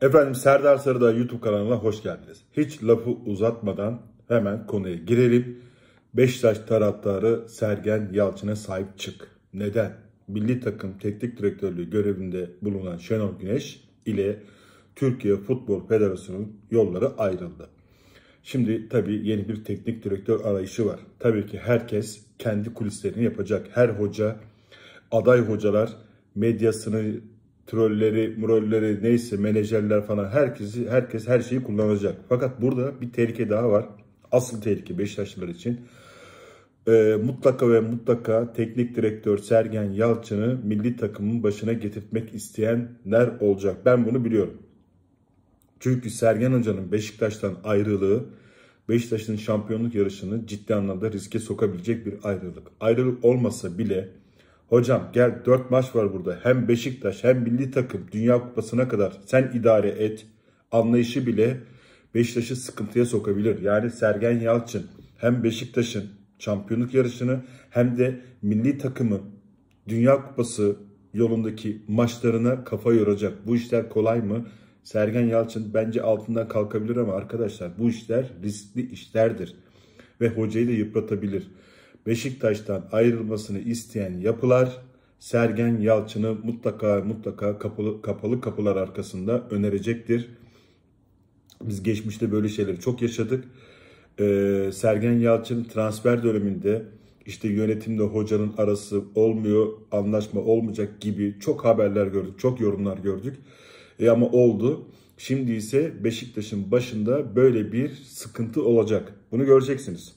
Efendim Serdar Sarıda YouTube kanalına hoş geldiniz. Hiç lafı uzatmadan hemen konuya girelim. Beşiktaş taraftarı Sergen Yalçın'a sahip çık. Neden? Milli takım teknik direktörlüğü görevinde bulunan Şenol Güneş ile Türkiye Futbol Federasyonu'nun yolları ayrıldı. Şimdi tabii yeni bir teknik direktör arayışı var. Tabii ki herkes kendi kulislerini yapacak. Her hoca, aday hocalar medyasını trolleri, murolleri neyse menajerler falan herkesi herkes her şeyi kullanacak. Fakat burada bir tehlike daha var. Asıl tehlike Beşiktaşlılar için. Ee, mutlaka ve mutlaka teknik direktör Sergen Yalçın'ı milli takımın başına getirtmek isteyenler olacak. Ben bunu biliyorum. Çünkü Sergen Hoca'nın Beşiktaş'tan ayrılığı Beşiktaş'ın şampiyonluk yarışını ciddi anlamda riske sokabilecek bir ayrılık. Ayrılık olmasa bile Hocam gel 4 maç var burada. Hem Beşiktaş hem milli takım Dünya Kupası'na kadar sen idare et. Anlayışı bile Beşiktaş'ı sıkıntıya sokabilir. Yani Sergen Yalçın hem Beşiktaş'ın şampiyonluk yarışını hem de milli takımı Dünya Kupası yolundaki maçlarına kafa yoracak. Bu işler kolay mı? Sergen Yalçın bence altından kalkabilir ama arkadaşlar bu işler riskli işlerdir ve hocayı da yıpratabilir. Beşiktaş'tan ayrılmasını isteyen yapılar Sergen Yalçın'ı mutlaka mutlaka kapalı, kapalı kapılar arkasında önerecektir. Biz geçmişte böyle şeyleri çok yaşadık. Ee, Sergen Yalçın transfer döneminde işte yönetimle hocanın arası olmuyor, anlaşma olmayacak gibi çok haberler gördük, çok yorumlar gördük. E ama oldu. Şimdi ise Beşiktaş'ın başında böyle bir sıkıntı olacak. Bunu göreceksiniz.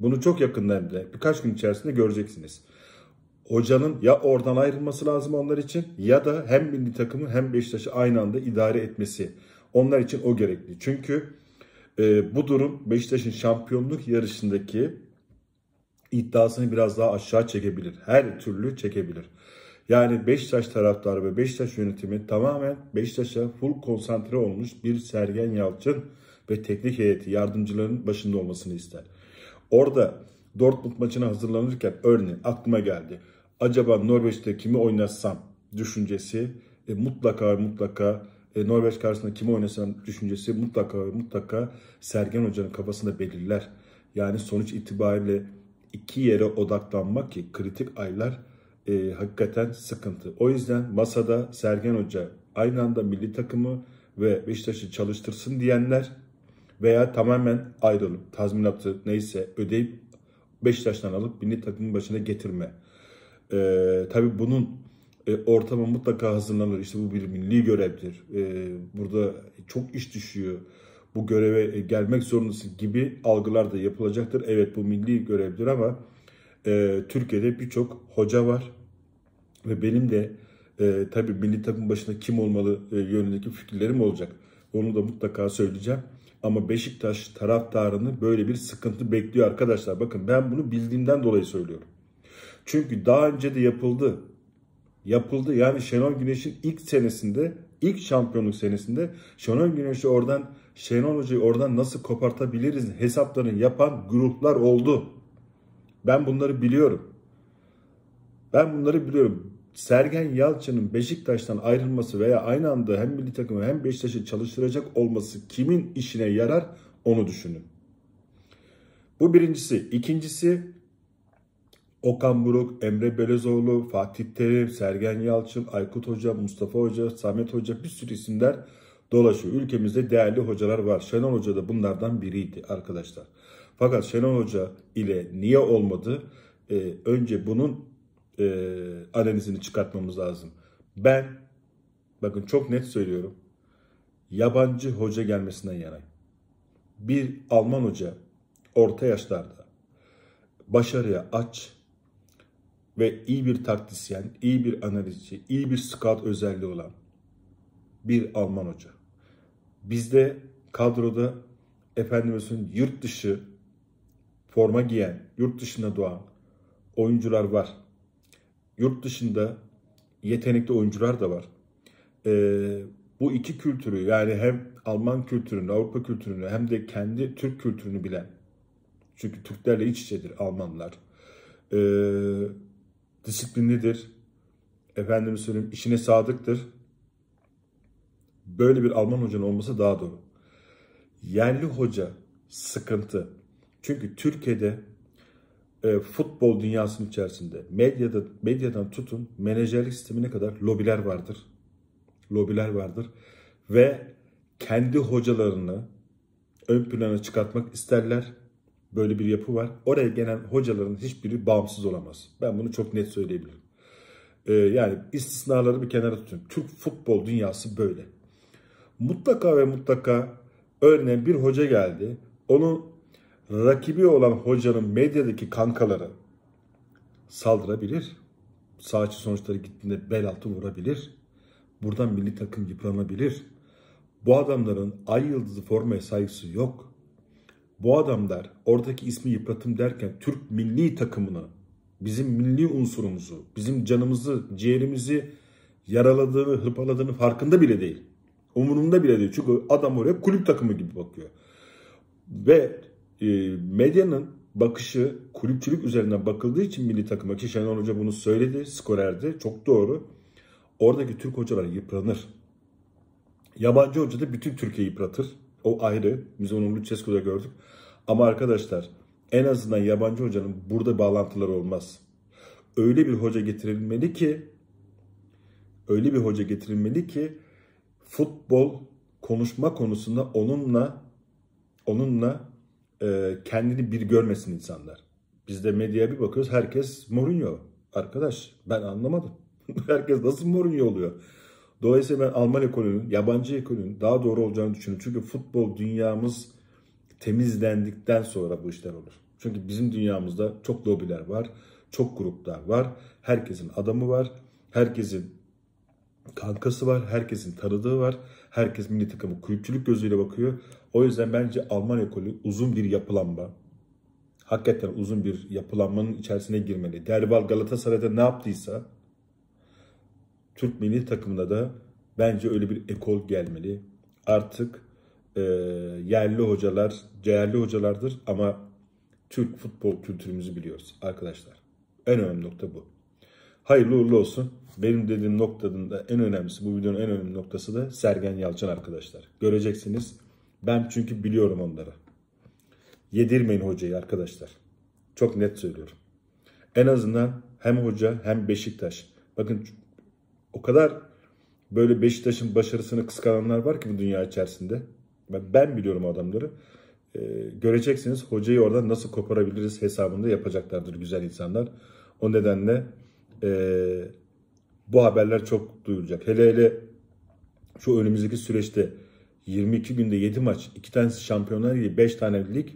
Bunu çok yakında hem birkaç gün içerisinde göreceksiniz. Hocanın ya oradan ayrılması lazım onlar için ya da hem milli takımı hem Beşiktaş'ı aynı anda idare etmesi. Onlar için o gerekli. Çünkü e, bu durum Beşiktaş'ın şampiyonluk yarışındaki iddiasını biraz daha aşağı çekebilir. Her türlü çekebilir. Yani Beşiktaş taraftarı ve Beşiktaş yönetimi tamamen Beşiktaş'a full konsantre olmuş bir Sergen Yalçın ve teknik heyeti yardımcıların başında olmasını ister. Orada Dortmund maçına hazırlanırken örneğin aklıma geldi. Acaba Norveç'te kimi oynatsam düşüncesi e, mutlaka mutlaka e, Norveç karşısında kimi oynasam düşüncesi mutlaka mutlaka Sergen Hoca'nın kafasında belirler. Yani sonuç itibariyle iki yere odaklanmak ki kritik aylar e, hakikaten sıkıntı. O yüzden masada Sergen Hoca aynı anda milli takımı ve Beşiktaş'ı çalıştırsın diyenler veya tamamen ayrılıp tazminatı neyse ödeyip Beşiktaş'tan alıp milli takımın başına getirme. E, tabii bunun e, ortama mutlaka hazırlanır. İşte bu bir milli görevdir. E, burada çok iş düşüyor. Bu göreve e, gelmek zorundasın gibi algılar da yapılacaktır. Evet bu milli görevdir ama e, Türkiye'de birçok hoca var. Ve benim de e, tabii milli takım başında kim olmalı e, yönündeki fikirlerim olacak. Onu da mutlaka söyleyeceğim. Ama Beşiktaş taraftarını böyle bir sıkıntı bekliyor arkadaşlar. Bakın ben bunu bildiğimden dolayı söylüyorum. Çünkü daha önce de yapıldı. Yapıldı. Yani Şenol Güneş'in ilk senesinde, ilk şampiyonluk senesinde Şenol Güneş'i oradan, Şenol Hoca'yı oradan nasıl kopartabiliriz hesaplarını yapan gruplar oldu. Ben bunları biliyorum. Ben bunları biliyorum. Sergen Yalçın'ın Beşiktaş'tan ayrılması veya aynı anda hem milli takımı hem Beşiktaş'ı çalıştıracak olması kimin işine yarar onu düşünün. Bu birincisi. ikincisi Okan Buruk, Emre Belezoğlu, Fatih Terim, Sergen Yalçın, Aykut Hoca, Mustafa Hoca, Samet Hoca bir sürü isimler dolaşıyor. Ülkemizde değerli hocalar var. Şenol Hoca da bunlardan biriydi arkadaşlar. Fakat Şenol Hoca ile niye olmadı? Ee, önce bunun e, analizini çıkartmamız lazım. Ben bakın çok net söylüyorum. Yabancı hoca gelmesinden yanayım. Bir Alman hoca orta yaşlarda başarıya aç ve iyi bir taktisyen, iyi bir analizci, iyi bir scout özelliği olan bir Alman hoca. Bizde kadroda efendimizin yurt dışı forma giyen, yurt dışında doğan oyuncular var. Yurt dışında yetenekli oyuncular da var. Ee, bu iki kültürü yani hem Alman kültürünü, Avrupa kültürünü hem de kendi Türk kültürünü bilen. Çünkü Türklerle iç içedir Almanlar. Ee, disiplinlidir. Efendim söyleyeyim işine sadıktır. Böyle bir Alman hocanın olması daha doğru. Yerli hoca sıkıntı. Çünkü Türkiye'de e, futbol dünyasının içerisinde medyada medyadan tutun menajerlik sistemine kadar lobiler vardır. Lobiler vardır ve kendi hocalarını ön plana çıkartmak isterler. Böyle bir yapı var. Oraya gelen hocaların hiçbiri bağımsız olamaz. Ben bunu çok net söyleyebilirim. Ee, yani istisnaları bir kenara tutuyorum. Türk futbol dünyası böyle. Mutlaka ve mutlaka örneğin bir hoca geldi. Onu rakibi olan hocanın medyadaki kankaları saldırabilir. Sağçı sonuçları gittiğinde bel altı vurabilir. Buradan milli takım yıpranabilir. Bu adamların ay yıldızı formaya saygısı yok. Bu adamlar oradaki ismi yıpratım derken Türk milli takımını, bizim milli unsurumuzu, bizim canımızı, ciğerimizi yaraladığını, hırpaladığını farkında bile değil. umurunda bile değil. Çünkü adam oraya kulüp takımı gibi bakıyor. Ve e, medyanın bakışı kulüpçülük üzerinden bakıldığı için milli takıma ki Şenol Hoca bunu söyledi, skorerdi. Çok doğru. Oradaki Türk hocalar yıpranır. Yabancı hoca da bütün Türkiye yıpratır. O ayrı. Biz onu Lucescu'da gördük. Ama arkadaşlar en azından yabancı hocanın burada bağlantıları olmaz. Öyle bir hoca getirilmeli ki öyle bir hoca getirilmeli ki futbol konuşma konusunda onunla onunla e, kendini bir görmesin insanlar. Biz de medyaya bir bakıyoruz herkes Mourinho. Arkadaş ben anlamadım. herkes nasıl Mourinho oluyor? Dolayısıyla ben Alman ekolünün, yabancı ekolünün daha doğru olacağını düşünüyorum. Çünkü futbol dünyamız temizlendikten sonra bu işler olur. Çünkü bizim dünyamızda çok lobiler var, çok gruplar var, herkesin adamı var, herkesin kankası var, herkesin tanıdığı var. Herkes milli takımı kulüpçülük gözüyle bakıyor. O yüzden bence Alman ekolü uzun bir yapılanma. Hakikaten uzun bir yapılanmanın içerisine girmeli. Derbal Galatasaray'da ne yaptıysa Türk milli takımına da bence öyle bir ekol gelmeli. Artık e, yerli hocalar, değerli hocalardır ama Türk futbol kültürümüzü biliyoruz arkadaşlar. En önemli nokta bu. Hayırlı uğurlu olsun. Benim dediğim noktanın da en önemlisi, bu videonun en önemli noktası da Sergen Yalçın arkadaşlar. Göreceksiniz. Ben çünkü biliyorum onları. Yedirmeyin hocayı arkadaşlar. Çok net söylüyorum. En azından hem hoca hem Beşiktaş. Bakın o kadar böyle Beşiktaş'ın başarısını kıskananlar var ki bu dünya içerisinde. Ben, ben biliyorum adamları. Ee, göreceksiniz hocayı oradan nasıl koparabiliriz hesabında yapacaklardır güzel insanlar. O nedenle e, bu haberler çok duyulacak. Hele hele şu önümüzdeki süreçte 22 günde 7 maç, 2 tanesi şampiyonlar ligi, 5 tane lig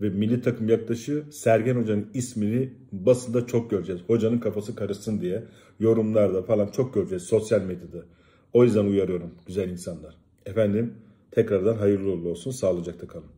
ve milli takım yaklaşığı Sergen Hoca'nın ismini basında çok göreceğiz. Hocanın kafası karışsın diye yorumlarda falan çok göreceğiz sosyal medyada. O yüzden uyarıyorum güzel insanlar. Efendim tekrardan hayırlı uğurlu olsun. Sağlıcakla kalın.